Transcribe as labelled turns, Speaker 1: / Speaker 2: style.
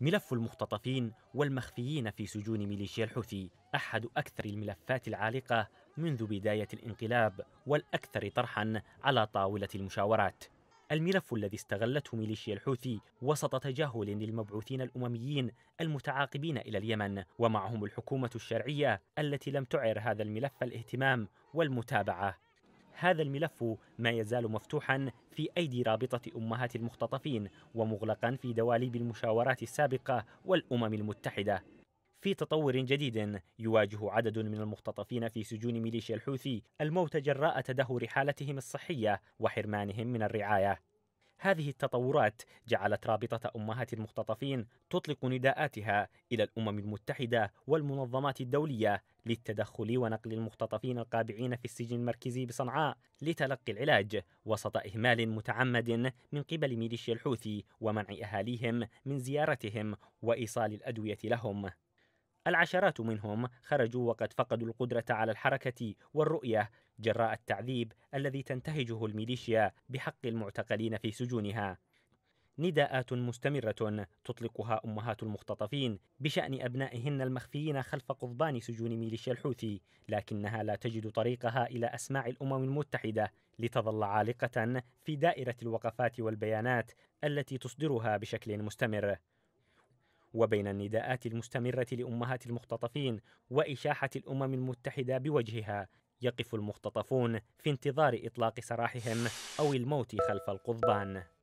Speaker 1: ملف المختطفين والمخفيين في سجون ميليشيا الحوثي احد اكثر الملفات العالقه منذ بدايه الانقلاب والاكثر طرحا على طاوله المشاورات الملف الذي استغلته ميليشيا الحوثي وسط تجاهل للمبعوثين الامميين المتعاقبين الى اليمن ومعهم الحكومه الشرعيه التي لم تعر هذا الملف الاهتمام والمتابعه هذا الملف ما يزال مفتوحا في أيدي رابطة أمهات المختطفين ومغلقا في دواليب المشاورات السابقة والأمم المتحدة في تطور جديد يواجه عدد من المختطفين في سجون ميليشيا الحوثي الموت جراء تدهور حالتهم الصحية وحرمانهم من الرعاية هذه التطورات جعلت رابطة أمهات المختطفين تطلق نداءاتها إلى الأمم المتحدة والمنظمات الدولية للتدخل ونقل المختطفين القابعين في السجن المركزي بصنعاء لتلقي العلاج وسط إهمال متعمد من قبل ميليشيا الحوثي ومنع أهاليهم من زيارتهم وإيصال الأدوية لهم العشرات منهم خرجوا وقد فقدوا القدرة على الحركة والرؤية جراء التعذيب الذي تنتهجه الميليشيا بحق المعتقلين في سجونها. نداءات مستمرة تطلقها أمهات المختطفين بشأن أبنائهن المخفيين خلف قضبان سجون ميليشيا الحوثي، لكنها لا تجد طريقها إلى أسماع الأمم المتحدة لتظل عالقة في دائرة الوقفات والبيانات التي تصدرها بشكل مستمر. وبين النداءات المستمرة لأمهات المختطفين وإشاحة الأمم المتحدة بوجهها يقف المختطفون في انتظار إطلاق سراحهم أو الموت خلف القضبان